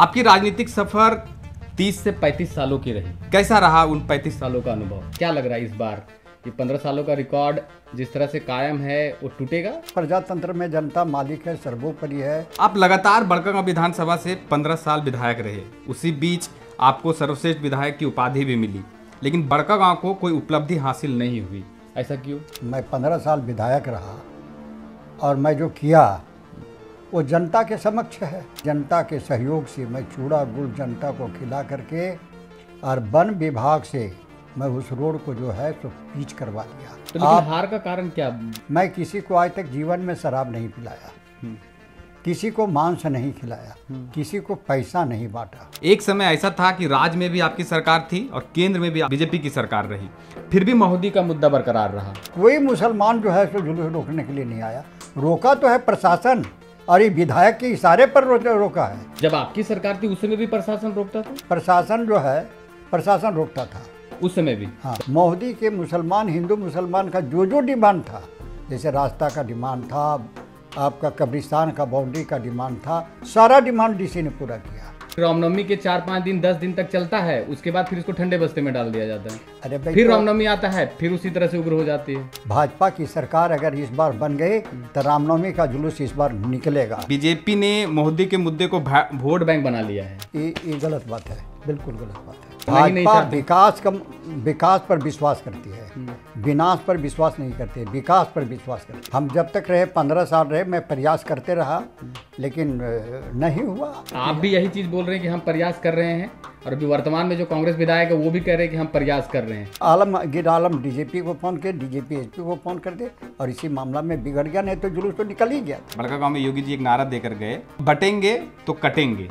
आपकी राजनीतिक सफर 30 से 35 सालों की रही कैसा रहा उन 35 सालों का अनुभव क्या लग रहा है इस बार ये 15 सालों का रिकॉर्ड जिस तरह से कायम है वो टूटेगा प्रजातंत्र में जनता मालिक है सर्वोपरि है आप लगातार बड़कंगा विधानसभा से 15 साल विधायक रहे उसी बीच आपको सर्वश्रेष्ठ विधायक की उपाधि भी मिली लेकिन गाँव को कोई उपलब्धि हासिल नहीं हुई ऐसा क्यों मैं पंद्रह साल विधायक रहा और मैं जो किया वो जनता के समक्ष है जनता के सहयोग से मैं चूड़ा गुड़ जनता को खिला करके और वन विभाग से मैं उस रोड को जो है तो पीच करवा दिया तो आप हार का कारण क्या मैं किसी को आज तक जीवन में शराब नहीं पिलाया हम्म। किसी को मांस नहीं खिलाया हम्म। किसी को पैसा नहीं बांटा एक समय ऐसा था कि राज्य में भी आपकी सरकार थी और केंद्र में भी बीजेपी की सरकार रही फिर भी महोदी का मुद्दा बरकरार रहा कोई मुसलमान जो है सो जुलूस रोकने के लिए नहीं आया रोका तो है प्रशासन और ये विधायक के इशारे पर रोका है जब आपकी सरकार थी उस समय भी प्रशासन रोकता था प्रशासन जो है प्रशासन रोकता था उस समय भी हाँ मोदी के मुसलमान हिंदू मुसलमान का जो जो डिमांड था जैसे रास्ता का डिमांड था आपका कब्रिस्तान का बाउंड्री का डिमांड था सारा डिमांड डीसी ने पूरा किया रामनवमी के चार पांच दिन दस दिन तक चलता है उसके बाद फिर इसको ठंडे बस्ते में डाल दिया जाता है अरे फिर तो रामनवमी आता है फिर उसी तरह से उग्र हो जाती है भाजपा की सरकार अगर इस बार बन गई तो रामनवमी का जुलूस इस बार निकलेगा बीजेपी ने मोदी के मुद्दे को वोट बैंक बना लिया है ये गलत बात है बिल्कुल गलत बात है भाजपा विकास कम विकास पर विश्वास करती है हम्म। विनाश पर विश्वास नहीं करती है विकास पर विश्वास करती हम जब तक रहे पंद्रह साल रहे मैं प्रयास करते रहा हम्म। लेकिन नहीं हुआ आप भी यही चीज़ बोल रहे हैं कि हम प्रयास कर रहे हैं और अभी वर्तमान में जो कांग्रेस विधायक है वो भी कह रहे हैं कि हम प्रयास कर रहे हैं आलम गिर आलम डीजीपी को फोन किया डीजीपी एसपी को फोन कर दे और इसी मामला में बिगड़ गया नहीं तो जुलूस तो निकल ही गया बड़का गाँव में योगी जी एक नारा देकर गए बटेंगे तो कटेंगे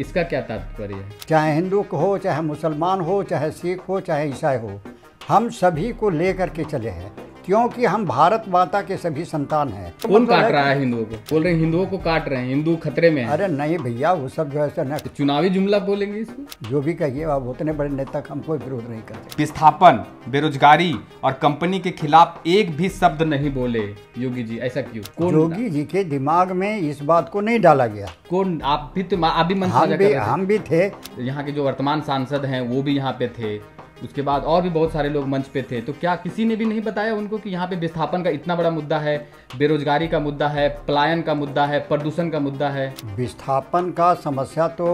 इसका क्या तात्पर्य है चाहे हिंदू हो चाहे मुसलमान हो चाहे सिख हो चाहे ईसाई हो हम सभी को लेकर के चले हैं क्योंकि हम भारत माता के सभी संतान हैं तो कौन मतलब काट रहा है हिंदुओं को बोल रहे हैं हिंदुओं को काट रहे हैं हिंदू खतरे में अरे नहीं भैया वो सब जो है ना चुनावी जुमला बोलेंगे इसमें जो भी कहिए आप उतने बड़े नेता का हम कोई विरोध नहीं करते विस्थापन बेरोजगारी और कंपनी के खिलाफ एक भी शब्द नहीं बोले योगी जी ऐसा क्यों योगी जी के दिमाग में इस बात को नहीं डाला गया कौन आप भी तो आप हम भी हम भी थे यहाँ के जो वर्तमान सांसद हैं वो भी यहाँ पे थे उसके बाद और भी बहुत सारे लोग मंच पे थे तो क्या किसी ने भी नहीं बताया उनको कि यहाँ पे विस्थापन का इतना बड़ा मुद्दा है बेरोजगारी का मुद्दा है पलायन का मुद्दा है प्रदूषण का मुद्दा है विस्थापन का समस्या तो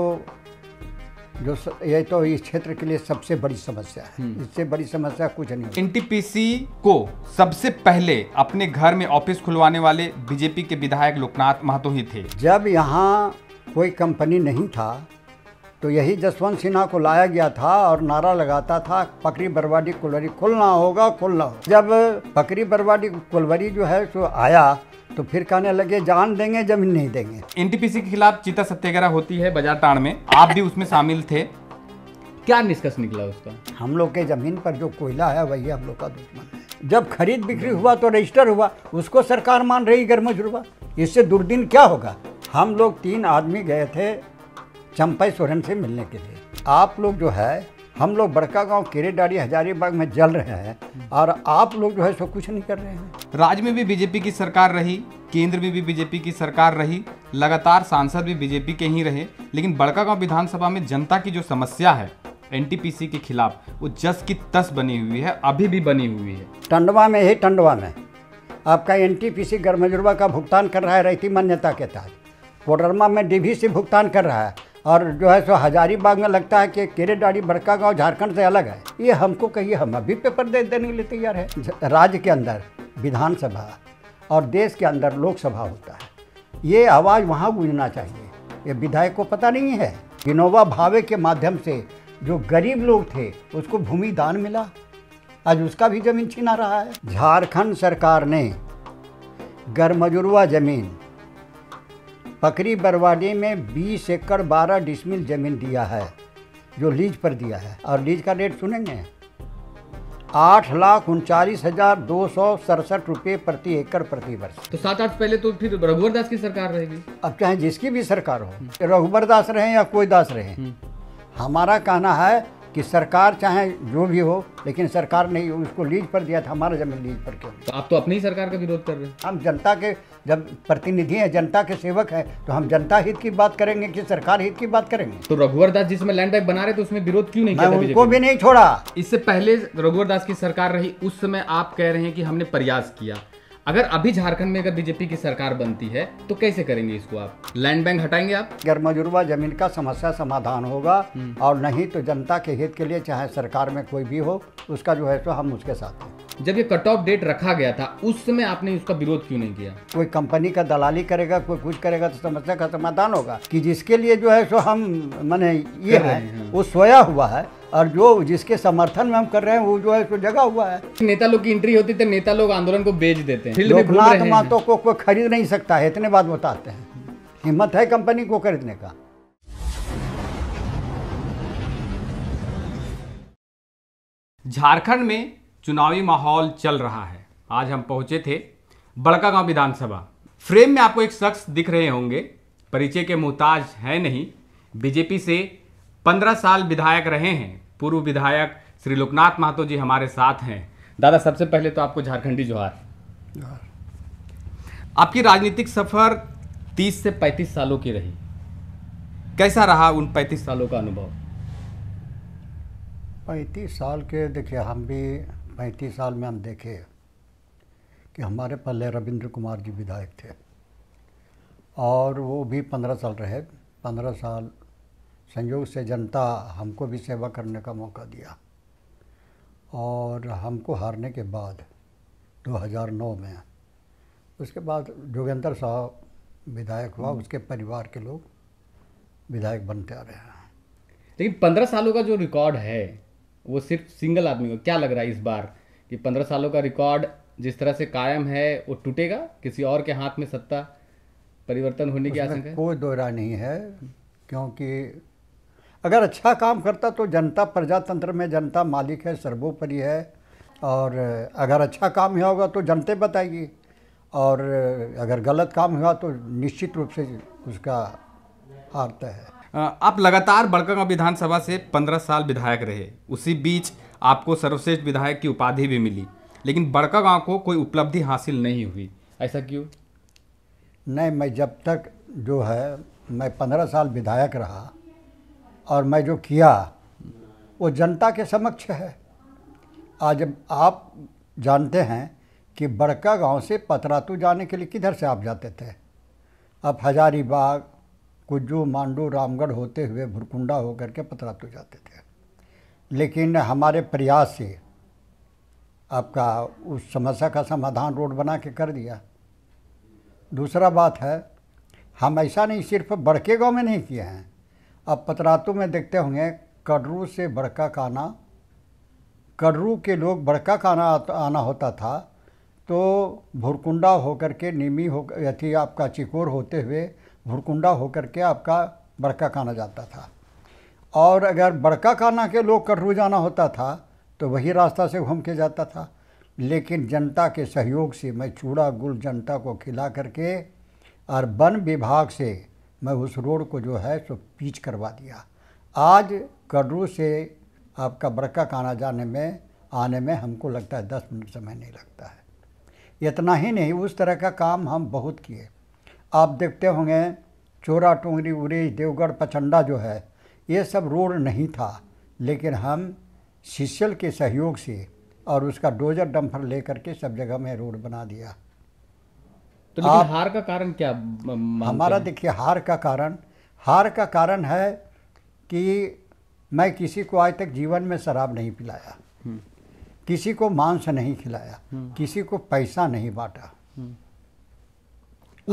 जो ये तो इस क्षेत्र के लिए सबसे बड़ी समस्या है हम्म। इससे बड़ी समस्या कुछ नहीं एनटीपीसी को सबसे पहले अपने घर में ऑफिस खुलवाने वाले बीजेपी के विधायक लोकनाथ महतो ही थे जब यहाँ कोई कंपनी नहीं था तो यही जसवंत सिन्हा को लाया गया था और नारा लगाता था पकड़ी बरवाडी कुलवरी खुलना होगा खुलना होगा जब पकड़ी बरवाडी कुलवरी जो है सो आया तो फिर कहने लगे जान देंगे जमीन नहीं देंगे एनटीपीसी के खिलाफ चीता सत्याग्रह होती है बाजार टाण में आप भी उसमें शामिल थे क्या निष्कर्ष निकला उसका हम लोग के जमीन पर जो कोयला है वही हम लोग का दुश्मन है जब खरीद बिक्री हुआ तो रजिस्टर हुआ उसको सरकार मान रही गर्मजुर्बा इससे दुर्दिन क्या होगा हम लोग तीन आदमी गए थे चंपा सोरेन से मिलने के लिए आप लोग जो है हम लोग बड़का गांव केरेडारी हजारीबाग में जल रहे हैं और आप लोग जो है सो कुछ नहीं कर रहे हैं राज्य में भी बीजेपी की सरकार रही केंद्र में भी बीजेपी की सरकार रही लगातार सांसद भी बीजेपी के ही रहे लेकिन बड़का गांव विधानसभा में जनता की जो समस्या है एनटीपीसी के खिलाफ वो जस की तस बनी हुई है अभी भी बनी हुई है टंडवा में ही टंडवा में आपका सी गर्मजुर्बा का भुगतान कर रहा है रैती मान्यता के तहत कोडरमा में डीवीसी भुगतान कर रहा है और जो है सो हजारीबाग में लगता है कि केरेडाड़ी बड़का गांव झारखंड से अलग है ये हमको कहिए हम अभी पेपर दे देने के लिए तैयार है राज्य के अंदर विधानसभा और देश के अंदर लोकसभा होता है ये आवाज़ वहाँ गूंजना चाहिए ये विधायक को पता नहीं है विनोबा भावे के माध्यम से जो गरीब लोग थे उसको भूमि दान मिला आज उसका भी जमीन छीना रहा है झारखंड सरकार ने गरमजुरवा जमीन पकरी बरवाडी में 20 एकड़ 12 डिसमिल ज़मीन दिया है जो लीज पर दिया है और लीज का रेट सुनेंगे आठ लाख उनचालीस हजार दो सौ सड़सठ रुपये प्रति एकड़ प्रति वर्ष तो सात आठ पहले तो फिर तो रघुवर दास की सरकार रहेगी अब चाहे जिसकी भी सरकार हो रघुवर दास रहे या कोई दास रहे हम्म। हमारा कहना है कि सरकार चाहे जो भी हो लेकिन सरकार ने उसको लीज पर दिया था हमारा जमीन लीज पर क्यों तो आप तो अपनी सरकार का विरोध कर रहे हैं हम जनता के जब प्रतिनिधि हैं जनता के सेवक हैं तो हम जनता हित की बात करेंगे कि सरकार हित की बात करेंगे तो रघुवर दास जिसमें लैंड बैंक बना रहे तो उसमें विरोध क्यों नहीं किया उनको भी नहीं छोड़ा इससे पहले रघुवर दास की सरकार रही उस समय आप कह रहे हैं कि हमने प्रयास किया अगर अभी झारखंड में अगर बीजेपी की सरकार बनती है तो कैसे करेंगे इसको आप लैंड बैंक हटाएंगे आप गैर मजुर्बा जमीन का समस्या समाधान होगा हम्म। और नहीं तो जनता के हित के लिए चाहे सरकार में कोई भी हो उसका जो है तो हम उसके साथ हैं जब ये कट ऑफ डेट रखा गया था उस समय आपने उसका विरोध क्यों नहीं किया कोई कंपनी का दलाली करेगा कोई कुछ करेगा तो समस्या का समाधान होगा कि जिसके लिए जो है सो हम मैंने ये है हाँ। वो सोया हुआ है और जो जिसके समर्थन में हम कर रहे हैं वो जो है उसको जगा हुआ है नेता लोग की एंट्री होती तो नेता लोग आंदोलन को बेच देते हैं लोकनाथ मातो को कोई खरीद नहीं सकता है इतने बात बताते हैं हिम्मत है कंपनी को खरीदने का झारखंड में चुनावी माहौल चल रहा है आज हम पहुंचे थे बड़कागांव विधानसभा फ्रेम में आपको एक शख्स दिख रहे होंगे परिचय के मोहताज है नहीं बीजेपी से पंद्रह साल विधायक रहे हैं पूर्व विधायक श्री लोकनाथ महतो जी हमारे साथ हैं दादा सबसे पहले तो आपको झारखंडी जोहार आपकी राजनीतिक सफ़र 30 से 35 सालों की रही कैसा रहा उन 35 सालों का अनुभव 35 साल के देखिए हम भी 35 साल में हम देखे कि हमारे पहले रविंद्र कुमार जी विधायक थे और वो भी पंद्रह साल रहे पंद्रह साल संयोग से जनता हमको भी सेवा करने का मौका दिया और हमको हारने के बाद 2009 में उसके बाद जोगेंद्र साहब विधायक हुआ हम्म। उसके परिवार के लोग विधायक बनते आ रहे हैं लेकिन पंद्रह सालों का जो रिकॉर्ड है वो सिर्फ सिंगल आदमी को क्या लग रहा है इस बार कि पंद्रह सालों का रिकॉर्ड जिस तरह से कायम है वो टूटेगा किसी और के हाथ में सत्ता परिवर्तन होने की आशंका कोई दोहरा नहीं है क्योंकि अगर अच्छा काम करता तो जनता प्रजातंत्र में जनता मालिक है सर्वोपरि है और अगर अच्छा काम हुआ होगा तो जनता बताएगी और अगर गलत काम हुआ तो निश्चित रूप से उसका हारता है आप लगातार बड़कागांव विधानसभा से पंद्रह साल विधायक रहे उसी बीच आपको सर्वश्रेष्ठ विधायक की उपाधि भी मिली लेकिन बड़का गाँव को कोई उपलब्धि हासिल नहीं हुई ऐसा क्यों नहीं मैं जब तक जो है मैं पंद्रह साल विधायक रहा और मैं जो किया वो जनता के समक्ष है आज आप जानते हैं कि बड़का गांव से पतरातू जाने के लिए किधर से आप जाते थे आप हजारीबाग कुज्जू मांडू रामगढ़ होते हुए भुरकुंडा होकर के पतरातू जाते थे लेकिन हमारे प्रयास से आपका उस समस्या का समाधान रोड बना के कर दिया दूसरा बात है हम ऐसा नहीं सिर्फ बड़के गांव में नहीं किए हैं अब पतरातों में देखते होंगे कड़रू से बड़का काना कड़रू के लोग बड़का काना आना होता था तो भुरकुंडा होकर के नीमी हो यथी आपका चिकोर होते हुए भुरकुंडा होकर के आपका बड़का काना जाता था और अगर बड़का काना के लोग कटरू जाना होता था तो वही रास्ता से घूम के जाता था लेकिन जनता के सहयोग से मैं चूड़ा गुल जनता को खिला करके और वन विभाग से मैं उस रोड को जो है सो पीच करवा दिया आज कटरू से आपका बड़का काना जाने में आने में हमको लगता है दस मिनट समय नहीं लगता है इतना ही नहीं उस तरह का काम हम बहुत किए आप देखते होंगे चोरा टोंगरी उरेज देवगढ़ पचंडा जो है ये सब रोड नहीं था लेकिन हम सिसल के सहयोग से और उसका डोजर डंफर लेकर के सब जगह में रोड बना दिया तो लेकिन आप, हार का कारण क्या हमारा देखिए हार का कारण हार का कारण है कि मैं किसी को आज तक जीवन में शराब नहीं पिलाया हम्म। किसी को मांस नहीं खिलाया हम्म। किसी को पैसा नहीं बांटा हम्म।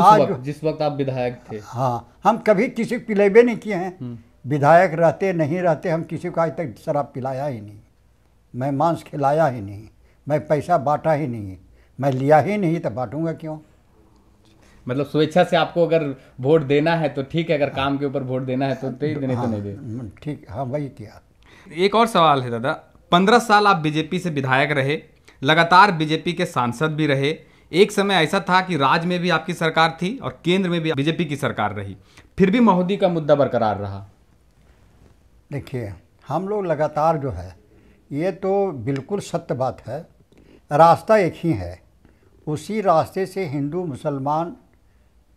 आज वक्त, जिस वक्त आप विधायक थे हाँ हम कभी किसी को पिलेबे नहीं किए हैं विधायक रहते नहीं रहते हम किसी को आज तक शराब पिलाया ही नहीं मैं मांस खिलाया ही नहीं मैं पैसा बांटा ही नहीं मैं लिया ही नहीं तो बांटूंगा क्यों मतलब स्वेच्छा से आपको अगर वोट देना है तो ठीक है अगर काम के ऊपर वोट देना है तो दे तो देने तो नहीं दे हाँ, ठीक हाँ वही किया एक और सवाल है दादा पंद्रह साल आप बीजेपी से विधायक रहे लगातार बीजेपी के सांसद भी रहे एक समय ऐसा था कि राज्य में भी आपकी सरकार थी और केंद्र में भी बीजेपी की सरकार रही फिर भी महोदी का मुद्दा बरकरार रहा देखिए हम लोग लगातार जो है ये तो बिल्कुल सत्य बात है रास्ता एक ही है उसी रास्ते से हिंदू मुसलमान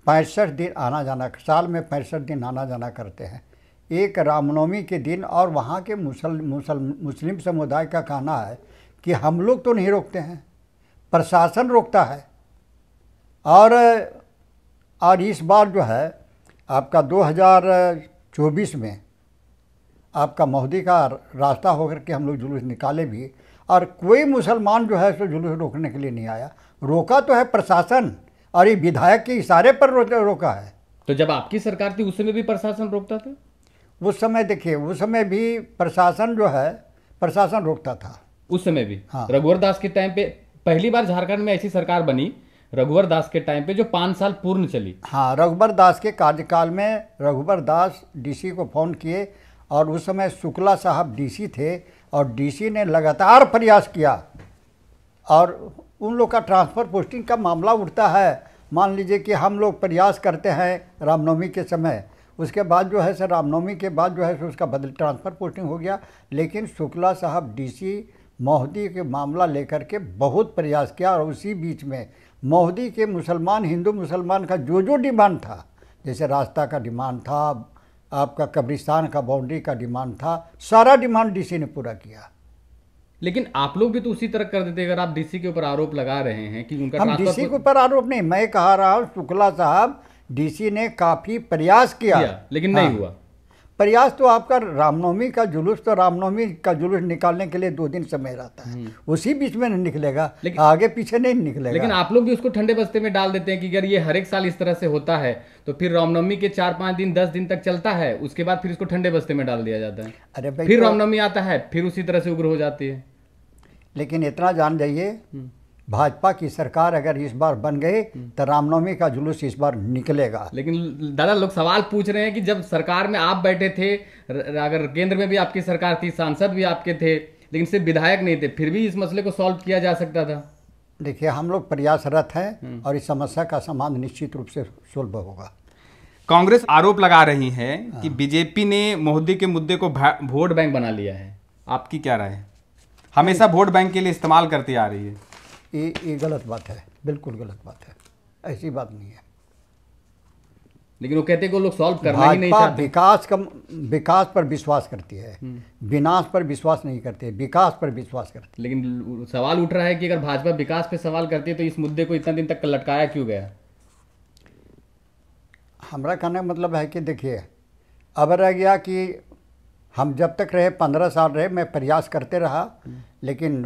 पैंसठ दिन आना जाना साल में पैंसठ दिन आना जाना करते हैं एक रामनवमी के दिन और वहाँ के मुसल मुसल मुस्लिम समुदाय का कहना है कि हम लोग तो नहीं रोकते हैं प्रशासन रोकता है और और इस बार जो है आपका 2024 में आपका मोदी का रास्ता होकर के हम लोग जुलूस निकाले भी और कोई मुसलमान जो है सो जुलूस रोकने के लिए नहीं आया रोका तो है प्रशासन और ये विधायक के इशारे पर रोका है तो जब आपकी सरकार थी उस समय भी प्रशासन रोकता था उस समय देखिए उस समय भी प्रशासन जो है प्रशासन रोकता था उस समय भी हाँ रघुवर दास के टाइम पे पहली बार झारखंड में ऐसी सरकार बनी रघुवर दास के टाइम पे जो पाँच साल पूर्ण चली हाँ रघुवर दास के कार्यकाल में रघुवर दास डीसी को फ़ोन किए और उस समय शुक्ला साहब डीसी थे और डीसी ने लगातार प्रयास किया और उन लोग का ट्रांसफ़र पोस्टिंग का मामला उठता है मान लीजिए कि हम लोग प्रयास करते हैं रामनवमी के समय उसके बाद जो है सर रामनवमी के बाद जो है सो उसका बदल ट्रांसफ़र पोस्टिंग हो गया लेकिन शुक्ला साहब डीसी मोहदी के मामला लेकर के बहुत प्रयास किया और उसी बीच में मोहदी के मुसलमान हिंदू मुसलमान का जो जो डिमांड था जैसे रास्ता का डिमांड था आपका कब्रिस्तान का बाउंड्री का डिमांड था सारा डिमांड डी ने पूरा किया लेकिन आप लोग भी तो उसी तरह कर देते अगर आप डीसी के ऊपर आरोप लगा रहे हैं कि उनका हम डीसी के ऊपर आरोप नहीं मैं कह रहा हूँ शुक्ला साहब डीसी ने काफी प्रयास किया, लेकिन नहीं हाँ। हुआ प्रयास तो आपका रामनवमी का जुलूस तो रामनवमी का जुलूस निकालने के लिए दो दिन समय रहता है हम्म। उसी बीच में नहीं निकलेगा आगे पीछे नहीं निकलेगा लेकिन आप लोग भी उसको ठंडे बस्ते में डाल देते हैं कि अगर ये हर एक साल इस तरह से होता है तो फिर रामनवमी के चार पांच दिन दस दिन तक चलता है उसके बाद फिर इसको ठंडे बस्ते में डाल दिया जाता है अरे फिर तो- रामनवमी आता है फिर उसी तरह से उग्र हो जाती है लेकिन इतना जान जाइए हम्म। भाजपा की सरकार अगर इस बार बन गई तो रामनवमी का जुलूस इस बार निकलेगा लेकिन दादा लोग सवाल पूछ रहे हैं कि जब सरकार में आप बैठे थे अगर केंद्र में भी आपकी सरकार थी सांसद भी आपके थे लेकिन सिर्फ विधायक नहीं थे फिर भी इस मसले को सॉल्व किया जा सकता था देखिए हम लोग प्रयासरत हैं हम्म। और इस समस्या का समाधान निश्चित रूप से सुलभ होगा कांग्रेस आरोप लगा रही है हाँ। कि बीजेपी ने मोदी के मुद्दे को वोट बैंक बना लिया है आपकी क्या राय है हमेशा वोट बैंक के लिए इस्तेमाल करती आ रही है ये ये गलत बात है बिल्कुल गलत बात है ऐसी बात नहीं है लेकिन वो कहते हैं लोग सॉल्व करना ही नहीं चाहते विकास कम विकास पर विश्वास करती है हम्म। विनाश पर विश्वास नहीं करते विकास पर विश्वास करती लेकिन सवाल उठ रहा है कि अगर भाजपा विकास पर सवाल करती है तो इस मुद्दे को इतना दिन तक लटकाया क्यों गया हमारा कहने का मतलब है कि देखिए अब रह गया कि हम जब तक रहे पंद्रह साल रहे मैं प्रयास करते रहा हम्म। लेकिन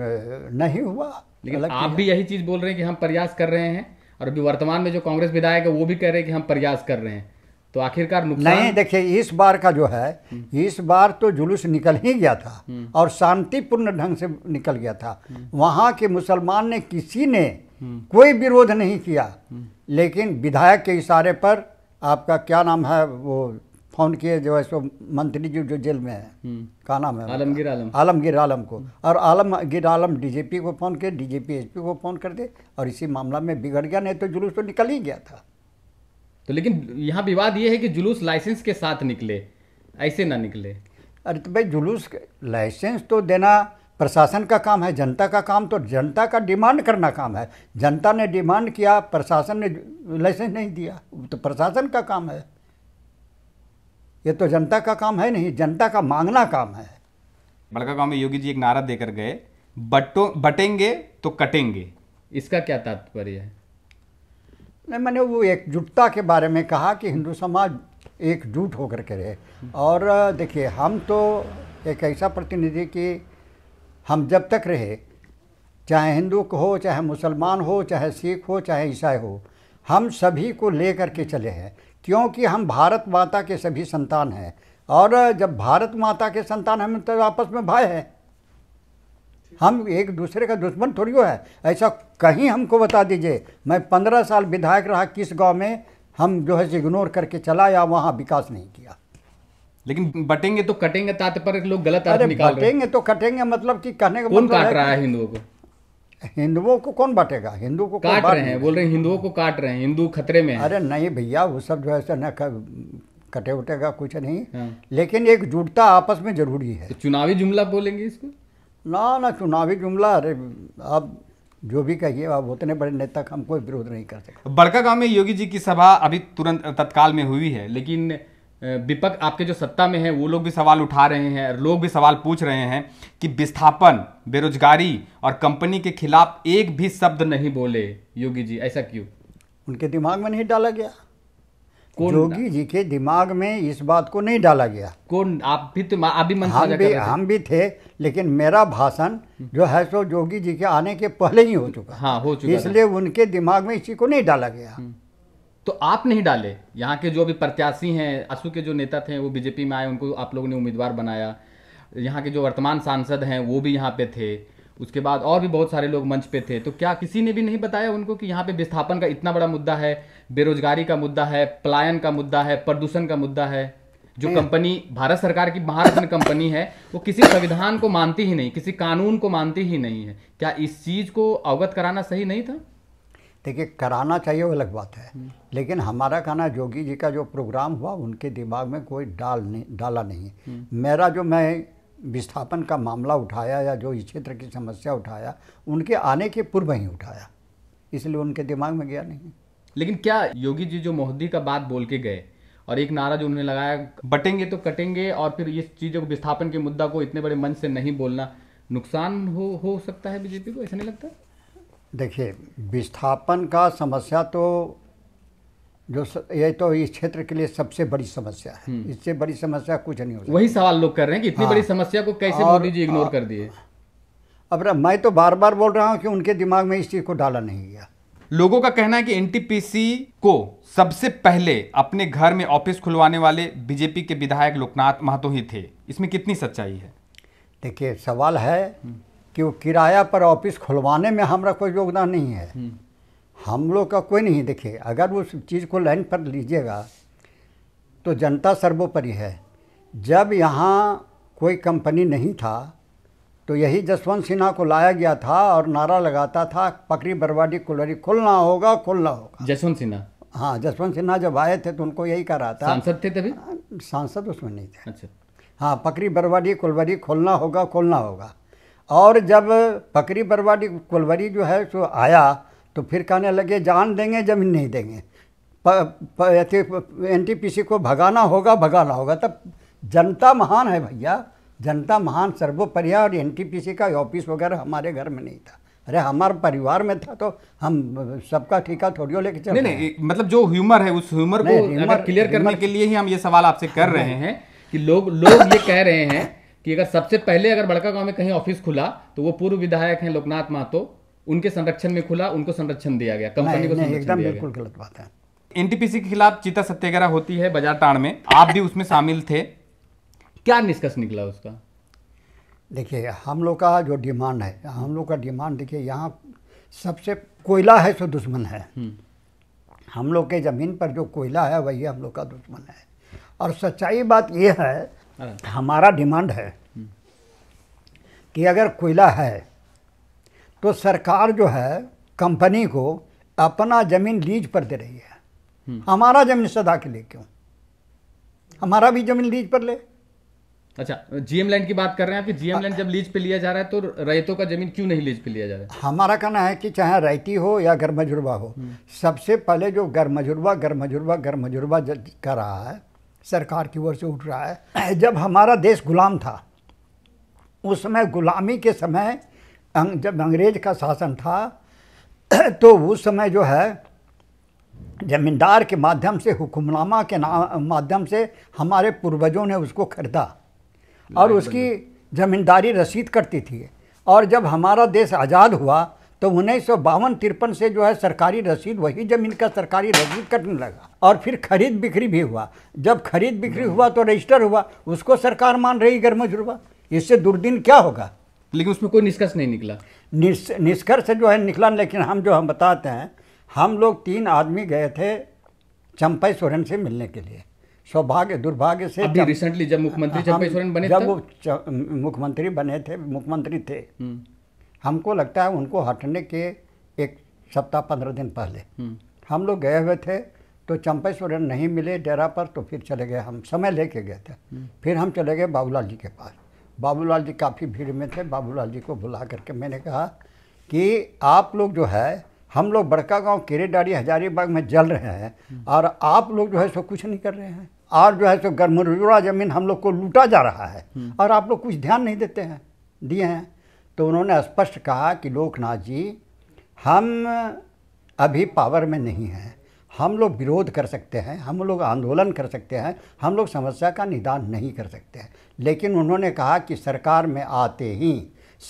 नहीं हुआ लेकिन आप भी यही चीज़ बोल रहे हैं कि हम प्रयास कर रहे हैं और अभी वर्तमान में जो कांग्रेस विधायक है वो भी कह रहे हैं कि हम प्रयास कर रहे हैं तो आखिरकार नहीं देखिए इस बार का जो है हम्म। इस बार तो जुलूस निकल ही गया था हम्म। और शांतिपूर्ण ढंग से निकल गया था हम्म। वहाँ के मुसलमान ने किसी ने कोई विरोध नहीं किया लेकिन विधायक के इशारे पर आपका क्या नाम है वो फ़ोन किए जो है सो मंत्री जी जो जेल में है हम्म। क्या नाम है आलमगीर आलम आलमगीर आलम को और आलमगीर आलम डीजीपी को फ़ोन किए डीजीपी एसपी को फ़ोन कर दे और इसी मामला में बिगड़ गया नहीं तो जुलूस तो निकल ही गया था तो लेकिन यहाँ विवाद ये है कि जुलूस लाइसेंस के साथ निकले ऐसे ना निकले अरे तो भाई जुलूस लाइसेंस तो देना प्रशासन का काम है जनता का काम तो जनता का डिमांड करना काम है जनता ने डिमांड किया प्रशासन ने लाइसेंस नहीं दिया तो प्रशासन का काम है ये तो जनता का काम है नहीं जनता का मांगना काम है गाँव में योगी जी एक नारा देकर गए बटो बटेंगे तो कटेंगे इसका क्या तात्पर्य है नहीं मैंने वो एकजुटता के बारे में कहा कि हिंदू समाज एकजुट होकर के रहे और देखिए हम तो एक ऐसा प्रतिनिधि कि हम जब तक रहे चाहे हिंदू हो चाहे मुसलमान हो चाहे सिख हो चाहे ईसाई हो हम सभी को ले कर के चले हैं क्योंकि हम भारत माता के सभी संतान हैं और जब भारत माता के संतान हम तो आपस में भाई हैं हम एक दूसरे का दुश्मन थोड़ी हो है ऐसा कहीं हमको बता दीजिए मैं पंद्रह साल विधायक रहा किस गांव में हम जो है इग्नोर करके चला या वहाँ विकास नहीं किया लेकिन बटेंगे तो कटेंगे तात्पर्य लोग गलत निकाल बटेंगे तो कटेंगे मतलब कि कहने का मतलब काट रहा है हिंदुओं को हिंदुओं को कौन बांटेगा हिंदू को काट रहे हैं बोल रहे हैं हिंदुओं को काट रहे हैं हिंदू खतरे में अरे नहीं भैया वो सब जो है न कटे उठेगा का कुछ नहीं हाँ। लेकिन जुटता आपस में जरूरी है तो चुनावी जुमला बोलेंगे इसको ना ना चुनावी जुमला अरे आप जो भी कहिए आप उतने बड़े नेता का हम कोई विरोध नहीं कर सकते बड़का गांव में योगी जी की सभा अभी तुरंत तत्काल में हुई है लेकिन विपक्ष आपके जो सत्ता में है वो लोग भी सवाल उठा रहे हैं लोग भी सवाल पूछ रहे हैं कि विस्थापन बेरोजगारी और कंपनी के खिलाफ एक भी शब्द नहीं बोले योगी जी ऐसा क्यों उनके दिमाग में नहीं डाला गया कौन योगी जी के दिमाग में इस बात को नहीं डाला गया कौन आप भी तो आप भी हम भी हम भी थे लेकिन मेरा भाषण हम्म। जो है सो योगी जी के आने के पहले ही हो चुका हाँ हो चुका इसलिए उनके दिमाग में इसी को नहीं डाला गया हम्म। तो आप नहीं डाले यहाँ के जो अभी प्रत्याशी हैं असू के जो नेता थे वो बीजेपी में आए उनको आप लोगों ने उम्मीदवार बनाया यहाँ के जो वर्तमान सांसद हैं वो भी यहाँ पे थे उसके बाद और भी बहुत सारे लोग मंच पे थे तो क्या किसी ने भी नहीं बताया उनको कि यहाँ पे विस्थापन का इतना बड़ा मुद्दा है बेरोजगारी का मुद्दा है पलायन का मुद्दा है प्रदूषण का मुद्दा है जो कंपनी भारत सरकार की महारत्न कंपनी है वो किसी संविधान को मानती ही नहीं किसी कानून को मानती ही नहीं है क्या इस चीज को अवगत कराना सही नहीं था देखिए कराना चाहिए वो अलग बात है लेकिन हमारा कहना जोगी जी का जो प्रोग्राम हुआ उनके दिमाग में कोई डाल नहीं डाला नहीं हम्म। मेरा जो मैं विस्थापन का मामला उठाया या जो इस क्षेत्र की समस्या उठाया उनके आने के पूर्व ही उठाया इसलिए उनके दिमाग में गया नहीं लेकिन क्या योगी जी जो मोहदी का बात बोल के गए और एक नारा जो उन्होंने लगाया बटेंगे तो कटेंगे और फिर इस चीज़ों को विस्थापन के मुद्दा को इतने बड़े मन से नहीं बोलना नुकसान हो हो सकता है बीजेपी को ऐसा नहीं लगता देखिए विस्थापन का समस्या तो जो स, ये तो इस क्षेत्र के लिए सबसे बड़ी समस्या है हम्म। इससे बड़ी समस्या कुछ नहीं हो सकती वही सवाल लोग कर रहे हैं कि इतनी हाँ, बड़ी समस्या को कैसे मोदी जी इग्नोर कर दिए अब मैं तो बार बार बोल रहा हूँ कि उनके दिमाग में इस चीज़ को डाला नहीं गया लोगों का कहना है कि एनटीपीसी को सबसे पहले अपने घर में ऑफिस खुलवाने वाले बीजेपी के विधायक लोकनाथ महतो ही थे इसमें कितनी सच्चाई है देखिए सवाल है हम्म। कि वो किराया पर ऑफिस खुलवाने में हमारा कोई योगदान नहीं है हम्म। हम लोग का कोई नहीं देखे अगर उस चीज़ को लाइन पर लीजिएगा तो जनता सर्वोपरि है जब यहाँ कोई कंपनी नहीं था तो यही जसवंत सिन्हा को लाया गया था और नारा लगाता था पकड़ी बर्बादी कुलरी खुलना होगा खुलना होगा जसवंत सिन्हा हाँ जसवंत सिन्हा जब आए थे तो उनको यही कह रहा था सांसद थे तभी सांसद उसमें नहीं थे अच्छा हाँ पकड़ी बर्बादी कुलवरी खोलना होगा खोलना होगा और जब बकरी बरवाड़ी कुलवरी जो है सो आया तो फिर कहने लगे जान देंगे जमीन नहीं देंगे एन टी पी सी को भगाना होगा भगाना होगा तब जनता महान है भैया जनता महान सर्वोपरिया और एन टी पी सी का ऑफिस वगैरह हमारे घर में नहीं था अरे हमारे परिवार में था तो हम सबका ठीका थोड़ी लेके चल नहीं नहीं मतलब जो ह्यूमर है उस ह्यूमर को क्लियर करने के लिए ही हम ये सवाल आपसे कर रहे हैं कि लोग लोग ये कह रहे हैं कि अगर सबसे पहले अगर बड़का गांव में कहीं ऑफिस खुला तो वो पूर्व विधायक हैं लोकनाथ महतो उनके संरक्षण में खुला उनको संरक्षण दिया गया कंपनी को एकदम बिल्कुल गलत बात है एनटीपीसी के खिलाफ चीता सत्याग्रह होती है टाण में आप भी उसमें शामिल थे क्या निष्कर्ष निकला उसका देखिए हम लोग का जो डिमांड है हम लोग का डिमांड देखिए यहाँ सबसे कोयला है सो दुश्मन है हम्म। हम लोग के ज़मीन पर जो कोयला है वही हम लोग का दुश्मन है और सच्चाई बात यह है हाँ। हमारा डिमांड है कि अगर कोयला है तो सरकार जो है कंपनी को अपना ज़मीन लीज पर दे रही है हम्म। हमारा ज़मीन सदा के लिए क्यों हमारा भी ज़मीन लीज पर ले अच्छा जीएम लैंड की बात कर रहे हैं कि जीएम लैंड जब लीज पे लिया जा रहा है तो रैतों का जमीन क्यों नहीं लीज पे लिया जा रहा है हमारा कहना है कि चाहे रैती हो या गर्मजुर्बा हो हम्म। सबसे पहले जो गर्मजुर्बा मजुर्बा गर्मजुर्बा मजुर्बा मजुर्बा कर रहा है सरकार की ओर से उठ रहा है जब हमारा देश गुलाम था उस समय गुलामी के समय जब अंग्रेज का शासन था तो उस समय जो है जमींदार के माध्यम से हुक्मनामा के नाम माध्यम से हमारे पूर्वजों ने उसको खरीदा और उसकी ज़मींदारी रसीद करती थी और जब हमारा देश आज़ाद हुआ तो उन्नीस सौ बावन तिरपन से जो है सरकारी रसीद वही ज़मीन का सरकारी रसीद कटने लगा और फिर खरीद बिक्री भी हुआ जब खरीद बिक्री हुआ तो रजिस्टर हुआ उसको सरकार मान रही गैर इससे दुर्दिन क्या होगा लेकिन उसमें कोई निष्कर्ष नहीं निकला निष्कर्ष जो है निकला लेकिन हम जो हम बताते हैं हम लोग तीन आदमी गए थे चंपई सोरेन से मिलने के लिए सौभाग्य दुर्भाग्य से अभी रिसेंटली जब मुख्यमंत्री चंपई सोरेन बने जब वो मुख्यमंत्री बने थे मुख्यमंत्री थे हम्म। हमको लगता है उनको हटने के एक सप्ताह पंद्रह दिन पहले हम्म। हम लोग गए हुए थे तो चंपेश्वर नहीं मिले डेरा पर तो फिर चले गए हम समय लेके गए थे हम्म। फिर हम चले गए बाबूलाल जी के पास बाबूलाल जी काफ़ी भीड़ में थे बाबूलाल जी को बुला करके मैंने कहा कि आप लोग जो है हम लोग बड़का गांव केरेडारी हजारीबाग में जल रहे हैं हम्म। और आप लोग जो है सो कुछ नहीं कर रहे हैं और जो है सो गर्मरुरा ज़मीन हम लोग को लूटा जा रहा है और आप लोग कुछ ध्यान नहीं देते हैं दिए हैं तो उन्होंने स्पष्ट कहा कि लोकनाथ जी हम अभी पावर में नहीं हैं हम लोग विरोध कर सकते हैं हम लोग आंदोलन कर सकते हैं हम लोग समस्या का निदान नहीं कर सकते हैं लेकिन उन्होंने कहा कि सरकार में आते ही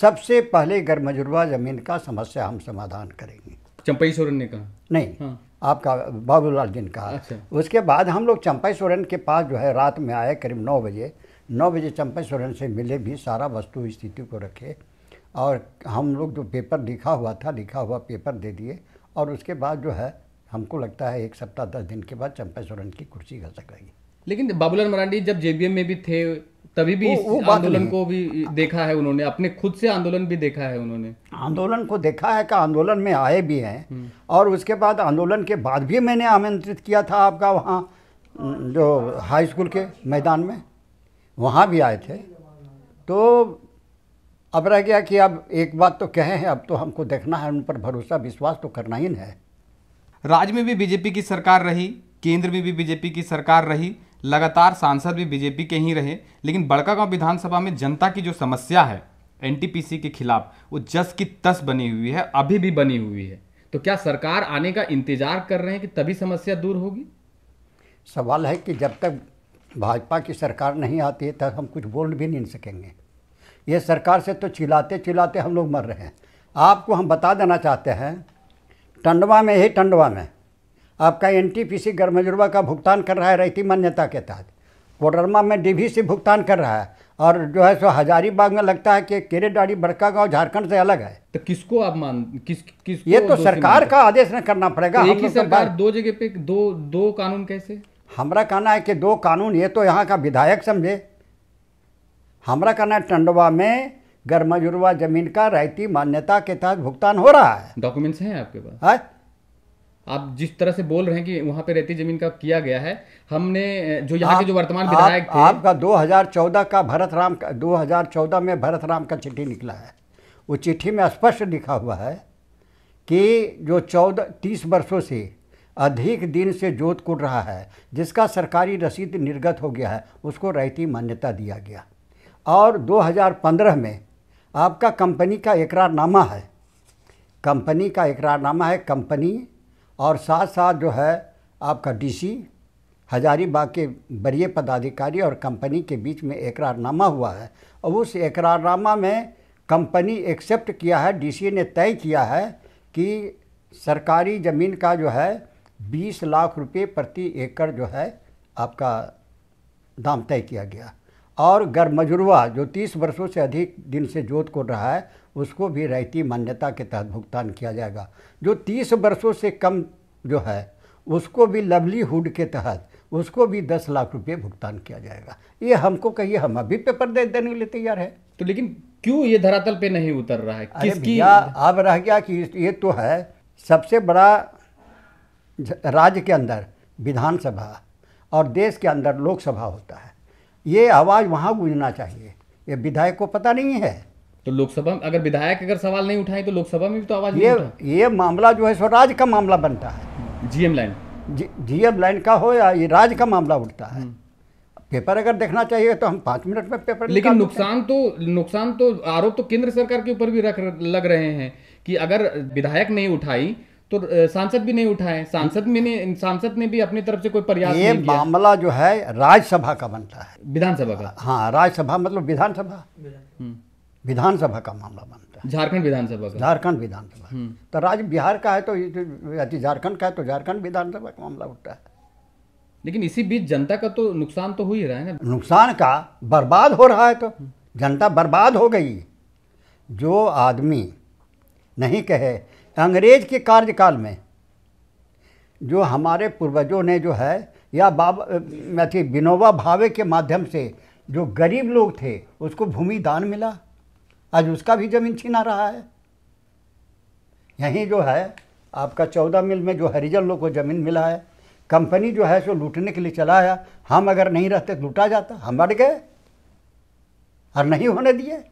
सबसे पहले गर्मजुर्बा ज़मीन का समस्या हम समाधान करेंगे चंपई सोरेन ने कहा नहीं हाँ। आपका बाबूलाल जी ने कहा अच्छा। उसके बाद हम लोग चंपई सोरेन के पास जो है रात में आए करीब नौ बजे नौ बजे चंपई सोरेन से मिले भी सारा वस्तु स्थिति को रखे और हम लोग जो पेपर लिखा हुआ था लिखा हुआ पेपर दे दिए और उसके बाद जो है हमको लगता है एक सप्ताह दस दिन के बाद चंपा सोरेन की कुर्सी घसक रही लेकिन बाबूलाल मरांडी जब जेबीएम में भी थे तभी भी वो, वो आंदोलन को भी देखा है उन्होंने अपने खुद से आंदोलन भी देखा है उन्होंने आंदोलन को देखा है का आंदोलन में आए भी हैं हम्म। और उसके बाद आंदोलन के बाद भी मैंने आमंत्रित किया था आपका वहाँ जो हाई स्कूल के मैदान में वहाँ भी आए थे तो अब रह गया कि अब एक बात तो कहे हैं अब तो हमको देखना है उन पर भरोसा विश्वास तो करना ही है राज्य में भी बीजेपी की सरकार रही केंद्र में भी बीजेपी की सरकार रही लगातार सांसद भी बीजेपी के ही रहे लेकिन बड़कागांव विधानसभा में जनता की जो समस्या है एनटीपीसी के खिलाफ वो जस की तस बनी हुई है अभी भी बनी हुई है तो क्या सरकार आने का इंतजार कर रहे हैं कि तभी समस्या दूर होगी सवाल है कि जब तक भाजपा की सरकार नहीं आती है तब हम कुछ बोल भी नहीं सकेंगे ये सरकार से तो चिल्लाते चिल्लाते हम लोग मर रहे हैं आपको हम बता देना चाहते हैं टंडवा में ही टंडवा में आपका एन टी पी सी गर्मजुर्बा का भुगतान कर रहा है रहती मान्यता के तहत कोडरमा में डी वी सी भुगतान कर रहा है और जो है सो हजारीबाग में लगता है कि केरेडाड़ी बड़का गांव झारखंड से अलग है तो किसको आप मान किस किस ये तो सरकार का आदेश न करना पड़ेगा तो एक ही सरकार दो जगह पे दो दो कानून कैसे हमारा कहना है कि दो कानून ये तो यहाँ का विधायक समझे हमारा कहना टंडवा में गैर मजूरवा जमीन का रायती मान्यता के तहत भुगतान हो रहा है डॉक्यूमेंट्स हैं आपके पास है? हाँ। आप जिस तरह से बोल रहे हैं कि वहाँ पे रहती जमीन का किया गया है हमने जो यहाँ के जो वर्तमान विधायक आप, थे आपका 2014 का भरत राम का दो चौदह में भरत राम का चिट्ठी निकला है वो चिट्ठी में स्पष्ट लिखा हुआ है कि जो चौदह तीस वर्षों से अधिक दिन से जोत कुट रहा है जिसका सरकारी रसीद निर्गत हो गया है उसको रायती मान्यता दिया गया और 2015 में आपका कंपनी का इकरारनामा है कंपनी का इकरारनामा है कंपनी और साथ साथ जो है आपका डीसी हजारीबाग के बड़े पदाधिकारी और कंपनी के बीच में एकरारनामा हुआ है और उस इकरारनामा में कंपनी एक्सेप्ट किया है डीसी ने तय किया है कि सरकारी ज़मीन का जो है 20 लाख रुपए प्रति एकड़ जो है आपका दाम तय किया गया और गरमजुरवा जो 30 वर्षों से अधिक दिन से जोत को रहा है उसको भी रहती मान्यता के तहत भुगतान किया जाएगा जो 30 वर्षों से कम जो है उसको भी लवलीहुड के तहत उसको भी दस लाख रुपये भुगतान किया जाएगा ये हमको कहिए हम अभी पेपर दे देने के लिए तैयार है तो लेकिन क्यों ये धरातल पे नहीं उतर रहा है किसकी अब रह गया कि ये तो है सबसे बड़ा राज्य के अंदर विधानसभा और देश के अंदर लोकसभा होता है ये आवाज़ वहाँ गूंजना चाहिए ये विधायक को पता नहीं है तो लोकसभा में अगर विधायक अगर सवाल नहीं उठाए तो लोकसभा में भी तो आवाज़ ये ये मामला जो है सो राज्य का मामला बनता है GM line G M line का हो या ये राज्य का मामला उठता है हम्म। पेपर अगर देखना चाहिए तो हम पाँच मिनट में पेपर लेकिन नुकसान तो नुकसान तो आरोप तो केंद्र सरकार के ऊपर भी रख लग रहे हैं कि अगर विधायक नहीं उठाई तो सांसद भी नहीं उठाए सांसद में ने सांसद ने भी अपनी तरफ से कोई प्रयास ये नहीं मामला जो है राज्यसभा का बनता है विधानसभा का हाँ राज्यसभा मतलब विधानसभा विधानसभा हम्म। का मामला बनता है झारखंड विधानसभा का झारखंड विधानसभा हम्म। तो राज्य बिहार का है तो झारखंड का है तो झारखंड विधानसभा का मामला उठता है लेकिन इसी बीच जनता का तो नुकसान तो हो ही रहा है ना नुकसान का बर्बाद हो रहा है तो हम्म। जनता बर्बाद हो गई जो आदमी नहीं कहे अंग्रेज के कार्यकाल में जो हमारे पूर्वजों ने जो है या बाबा अथी विनोबा भावे के माध्यम से जो गरीब लोग थे उसको भूमि दान मिला आज उसका भी जमीन छीना रहा है यहीं जो है आपका चौदह मिल में जो हरिजन लोग को ज़मीन मिला है कंपनी जो है सो लूटने के लिए चला आया हम अगर नहीं रहते लूटा जाता हम बढ़ गए और नहीं होने दिए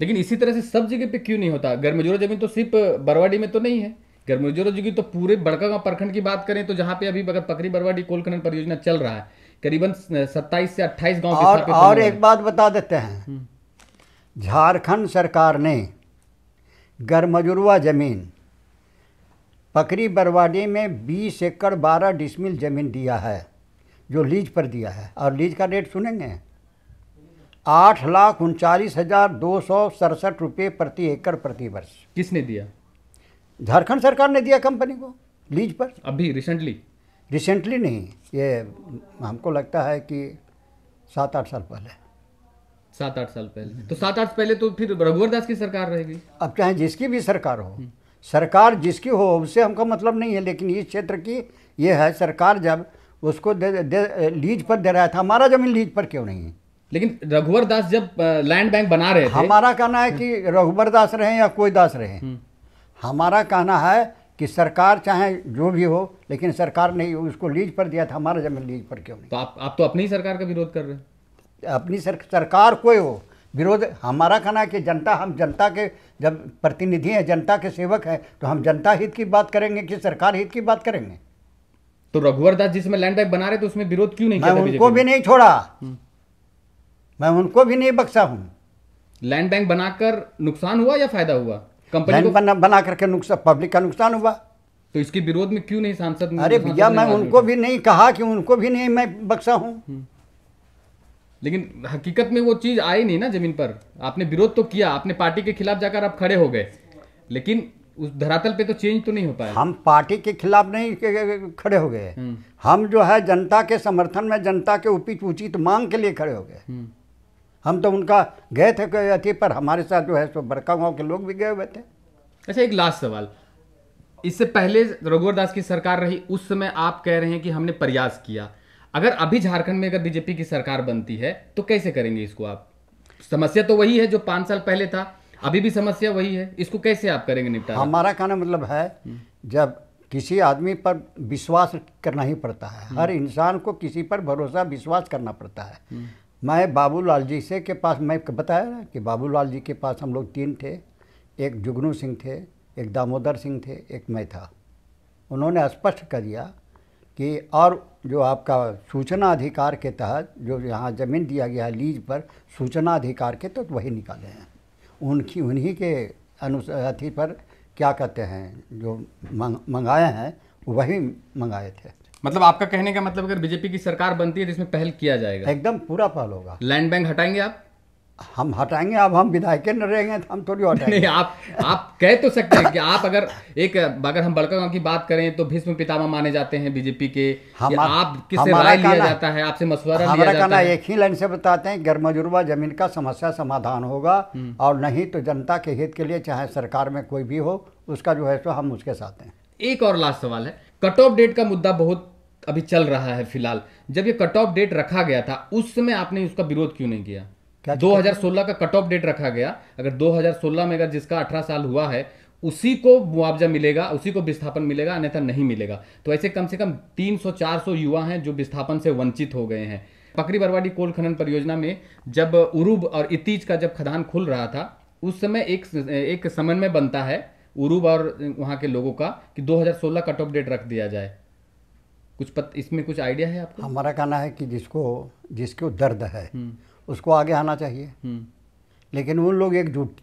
लेकिन इसी तरह से सब जगह पे क्यों नहीं होता गर्मजोरा जमीन तो सिर्फ बरवाडी में तो नहीं है गर्मजोरा जमीन तो पूरे बड़का प्रखंड की बात करें तो जहां पे अभी अगर पकड़ी बरवाडी कोल खनन परियोजना चल रहा है करीबन सत्ताईस से अट्ठाईस गाँव और, और एक बात बता देते हैं हम्म। झारखंड सरकार ने गर्मजुरवा जमीन पकरी बरवाडी में 20 एकड़ 12 डिसमिल ज़मीन दिया है जो लीज पर दिया है और लीज का रेट सुनेंगे आठ लाख उनचालीस हजार दो सौ सड़सठ रुपये प्रति एकड़ प्रति वर्ष किसने दिया झारखंड सरकार ने दिया कंपनी को लीज पर अभी रिसेंटली रिसेंटली नहीं ये हमको लगता है कि सात आठ साल पहले सात आठ साल पहले तो सात आठ पहले तो फिर रघुवर दास की सरकार रहेगी अब चाहे जिसकी भी सरकार हो सरकार जिसकी हो उससे हमको मतलब नहीं है लेकिन इस क्षेत्र की ये है सरकार जब उसको दे, दे, लीज पर दे रहा था तो हमारा जमीन लीज पर क्यों नहीं है लेकिन रघुवर दास जब लैंड बैंक बना रहे थे हमारा कहना है कि रघुवर दास रहे या कोई दास रहे हम्म। हमारा कहना है कि सरकार चाहे जो भी हो लेकिन सरकार ने उसको लीज पर दिया था हमारा जमीन लीज पर क्यों नहीं तो आप आप तो अपनी सरकार का विरोध कर रहे हैं अपनी सर, सरकार कोई हो विरोध हमारा कहना है कि जनता हम जनता के जब प्रतिनिधि हैं जनता के सेवक हैं तो हम जनता हित की बात करेंगे कि सरकार हित की बात करेंगे तो रघुवर दास जिसमें लैंड बैंक बना रहे तो उसमें विरोध क्यों नहीं किया उनको भी नहीं छोड़ा हम्म। मैं उनको भी नहीं बख्शा हूँ लैंड बैंक बनाकर नुकसान हुआ या फायदा हुआ कंपनी को बना, बना करके नुकसान पब्लिक का नुकसान हुआ तो इसके विरोध में क्यों नहीं सांसद अरे भैया मैं उनको भी नहीं कहा कि उनको भी नहीं मैं बख्शा हूँ हम्म। लेकिन हकीकत में वो चीज़ आई नहीं ना जमीन पर आपने विरोध तो किया आपने पार्टी के खिलाफ जाकर आप खड़े हो गए लेकिन उस धरातल पे तो चेंज तो नहीं हो पाया हम पार्टी के खिलाफ नहीं खड़े हो गए हम्म। हम जो है जनता के समर्थन में जनता के उपी उचित मांग के लिए खड़े हो गए हम्म। हम तो उनका गए थे अथी पर हमारे साथ जो है सो बड़का गाँव के लोग भी गए हुए थे अच्छा एक लास्ट सवाल इससे पहले रघुवर दास की सरकार रही उस समय आप कह रहे हैं कि हमने प्रयास किया अगर अभी झारखंड में अगर बीजेपी की सरकार बनती है तो कैसे करेंगे इसको आप समस्या तो वही है जो पाँच साल पहले था अभी भी समस्या वही है इसको कैसे आप करेंगे निपटा हमारा कहना मतलब है जब किसी आदमी पर विश्वास करना ही पड़ता है हर हम्म। इंसान को किसी पर भरोसा विश्वास करना पड़ता है मैं बाबूलाल जी से के पास मैं बताया ना कि बाबूलाल जी के पास हम लोग तीन थे एक जुगनू सिंह थे एक दामोदर सिंह थे एक मैं था उन्होंने स्पष्ट कर दिया कि और जो आपका सूचना अधिकार के तहत जो यहाँ ज़मीन दिया गया है लीज पर सूचना अधिकार के तहत तो वही निकाले हैं उनकी उन्हीं के अनुसार पर क्या कहते हैं जो मंग, मंगाए हैं वही मंगाए थे मतलब आपका कहने का मतलब अगर बीजेपी की सरकार बनती है तो इसमें पहल किया जाएगा एकदम पूरा पहल होगा लैंड बैंक हटाएंगे आप हम हटाएंगे अब हम विधायक न रहेंगे तो हम थोड़ी हटाएंगे नहीं आप आप कह तो सकते हैं कि आप अगर एक अगर हम बड़का गांव की बात करें तो भीष्म पितामह माने जाते हैं बीजेपी के हम आप किससे राय लिया जाता है आपसे मशवरा लिया जाता है एक ही लाइन से बताते हैं गर्मजुर्बा जमीन का समस्या समाधान होगा हम्म। और नहीं तो जनता के हित के लिए चाहे सरकार में कोई भी हो उसका जो है सो हम उसके साथ हैं एक और लास्ट सवाल है कट ऑफ डेट का मुद्दा बहुत अभी चल रहा है फिलहाल जब ये कट ऑफ डेट रखा गया था उस समय आपने उसका विरोध क्यों नहीं किया क्या 2016 का कट ऑफ डेट रखा गया अगर 2016 में अगर जिसका 18 साल हुआ है उसी को मुआवजा मिलेगा उसी को विस्थापन मिलेगा अन्यथा नहीं मिलेगा तो ऐसे कम से कम 300-400 युवा हैं जो विस्थापन से वंचित हो गए हैं पकड़ी बरवाडी कोल खनन परियोजना में जब उरुब और इतीज का जब खदान खुल रहा था उस समय एक एक समन्वय बनता है उरूब और वहाँ के लोगों का कि 2016 कट ऑफ डेट रख दिया जाए कुछ पत, इसमें कुछ आइडिया है आपको हमारा कहना है कि जिसको जिसको दर्द है हम्म। उसको आगे आना चाहिए हम्म। लेकिन उन लोग एक जुट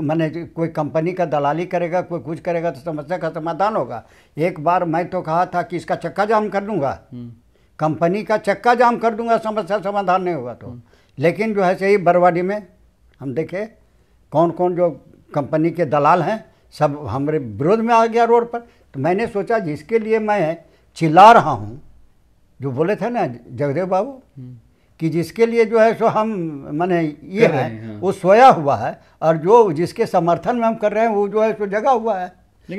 मैंने कोई कंपनी का दलाली करेगा कोई कुछ करेगा तो समस्या का समाधान होगा एक बार मैं तो कहा था कि इसका चक्का जाम कर दूंगा कंपनी हम्म। का चक्का जाम कर दूंगा समस्या समाधान नहीं होगा तो लेकिन जो है सही बरवाडी में हम देखे कौन कौन जो कंपनी के दलाल हैं सब हमारे विरोध में आ गया रोड पर तो मैंने सोचा जिसके लिए मैं चिल्ला रहा हूँ जो बोले थे ना जगदेव बाबू हम्म। कि जिसके लिए जो है सो हम मैंने ये है हाँ। वो सोया हुआ है और जो जिसके समर्थन में हम कर रहे हैं वो जो है सो जगा हुआ है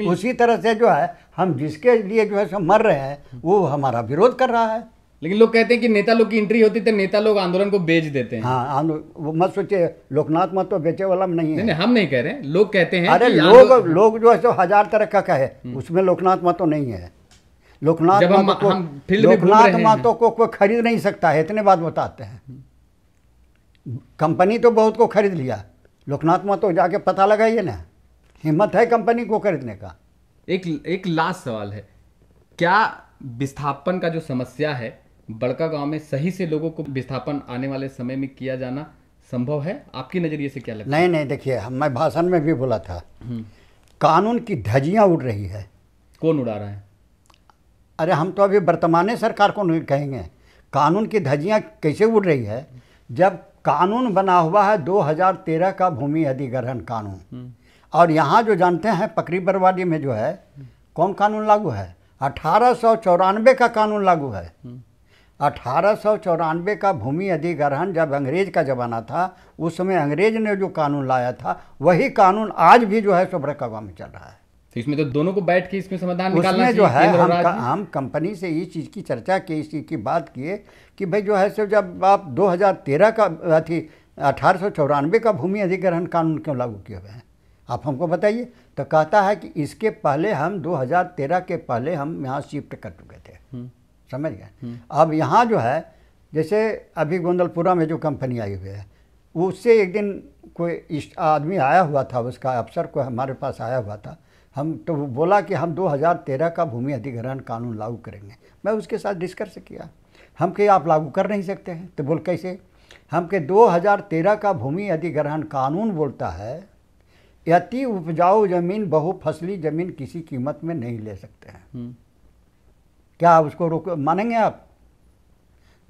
उसी तरह से जो है हम जिसके लिए जो है सो मर रहे हैं हम्म। वो हमारा विरोध कर रहा है लेकिन लोग कहते हैं कि नेता लोग की एंट्री होती तो नेता लोग आंदोलन को बेच देते हैं हाँ वो मत सोचिए लोकनाथ मत तो बेचे वाला नहीं है नहीं, हम नहीं कह रहे हैं लोग कहते हैं अरे लोग लोग जो है सो हजार तरह का कहे हम्म। उसमें लोकनाथ मत तो नहीं है लोकनाथ लोकनाथ महतो को कोई खरीद नहीं सकता है इतने बात बताते हैं कंपनी तो बहुत को खरीद लिया लोकनाथ मातो जाके पता लगाइए ना हिम्मत है कंपनी को खरीदने का एक एक लास्ट सवाल है क्या विस्थापन का जो समस्या है बड़का गांव में सही से लोगों को विस्थापन आने वाले समय में किया जाना संभव है आपकी नज़रिए से क्या लगता नहीं नहीं देखिए मैं भाषण में भी बोला था हम्म। कानून की धजियां उड़ रही है कौन उड़ा रहा है अरे हम तो अभी वर्तमान सरकार को नहीं कहेंगे कानून की धजियां कैसे उड़ रही है जब कानून बना हुआ है 2013 का भूमि अधिग्रहण कानून हम्म। और यहाँ जो जानते हैं पकड़ी बर्बादी में जो है कौन कानून लागू है अठारह का कानून लागू है हम्म। अठारह का भूमि अधिग्रहण जब अंग्रेज का ज़माना था उस समय अंग्रेज ने जो कानून लाया था वही कानून आज भी जो है सो बड़कवा में चल रहा है तो इसमें तो दोनों को बैठ के इसमें समाधान निकालना जो है हम हम कंपनी से इस चीज़ की चर्चा की इस चीज़ की बात किए कि भाई जो है सो जब आप 2013 का अथी अठारह का भूमि अधिग्रहण कानून क्यों लागू किए हुए हैं आप हमको बताइए तो कहता है कि इसके पहले हम 2013 के पहले हम यहाँ शिफ्ट कर चुके समझ गए हम्म। अब यहाँ जो है जैसे अभी गोंदलपुरा में जो कंपनी आई हुई है उससे एक दिन कोई आदमी आया हुआ था उसका अफसर को हमारे पास आया हुआ था हम तो वो बोला कि हम 2013 का भूमि अधिग्रहण कानून लागू करेंगे मैं उसके साथ डिस्कस किया हम कहे आप लागू कर नहीं सकते हैं तो बोल कैसे हम के 2013 का भूमि अधिग्रहण कानून बोलता है अति उपजाऊ जमीन बहुफसली जमीन किसी कीमत में नहीं ले सकते हैं हम्म। क्या आप उसको रोक मानेंगे आप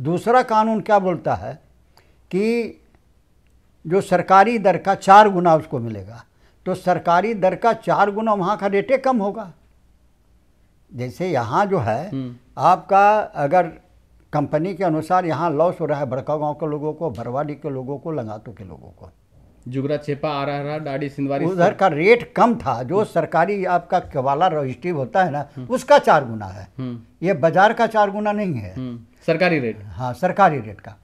दूसरा कानून क्या बोलता है कि जो सरकारी दर का चार गुना उसको मिलेगा तो सरकारी दर का चार गुना वहाँ का रेटे कम होगा जैसे यहाँ जो है हम्म। आपका अगर कंपनी के अनुसार यहाँ लॉस हो रहा है बड़का गांव के लोगों को भरवाड़ी के लोगों को लंगातू के लोगों को जुगरा छेपा आ रहा डाडी सिंधवारी उधर का रेट कम था जो हम्म। सरकारी आपका कवाला रजिस्ट्री होता है ना हम्म। उसका चार गुना है हम्म। ये बाजार का चार गुना नहीं है सरकारी रेट हाँ सरकारी रेट का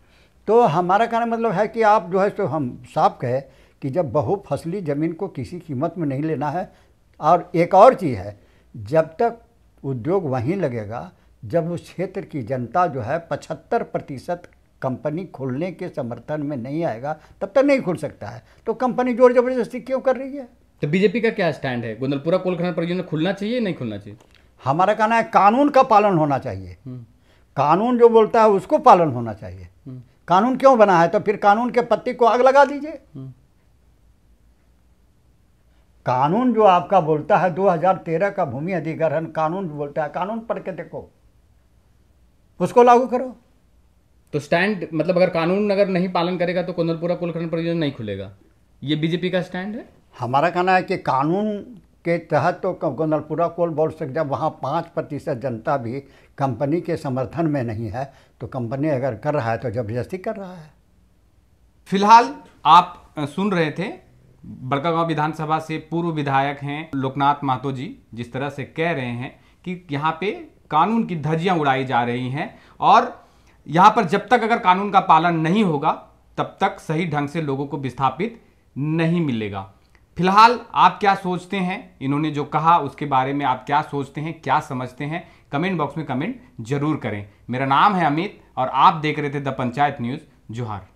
तो हमारा कहना मतलब है कि आप जो है तो हम साफ कहे कि जब बहुफसली ज़मीन को किसी कीमत में नहीं लेना है और एक और चीज़ है जब तक उद्योग वहीं लगेगा जब उस क्षेत्र की जनता जो है पचहत्तर प्रतिशत कंपनी खुलने के समर्थन में नहीं आएगा तब तक नहीं खुल सकता है तो कंपनी जोर जबरदस्ती क्यों कर रही है तो बीजेपी का क्या स्टैंड है गुंदलपुरा कोल खनन परियोजना खुलना चाहिए नहीं खुलना चाहिए हमारा कहना है कानून का पालन होना चाहिए हम्म। कानून जो बोलता है उसको पालन होना चाहिए हम्म। कानून क्यों बना है तो फिर कानून के पत्ती को आग लगा दीजिए हम्म। कानून जो आपका बोलता है 2013 का भूमि अधिग्रहण कानून जो बोलता है कानून पढ़ के देखो उसको लागू करो तो स्टैंड मतलब अगर कानून अगर नहीं पालन करेगा तो कुंदनपुरा कुलखंड परियोजना नहीं खुलेगा ये बीजेपी का स्टैंड है हमारा कहना है कि कानून के तहत तो कुंदनपुरा कोल बोल सकते जब वहाँ पाँच प्रतिशत जनता भी कंपनी के समर्थन में नहीं है तो कंपनी अगर कर रहा है तो जबरदस्ती कर रहा है फिलहाल आप सुन रहे थे बड़कागांव विधानसभा से पूर्व विधायक हैं लोकनाथ महतो जी जिस तरह से कह रहे हैं कि यहाँ पे कानून की धज्जियाँ उड़ाई जा रही हैं और यहां पर जब तक अगर कानून का पालन नहीं होगा तब तक सही ढंग से लोगों को विस्थापित नहीं मिलेगा फिलहाल आप क्या सोचते हैं इन्होंने जो कहा उसके बारे में आप क्या सोचते हैं क्या समझते हैं कमेंट बॉक्स में कमेंट जरूर करें मेरा नाम है अमित और आप देख रहे थे द पंचायत न्यूज़ जोहार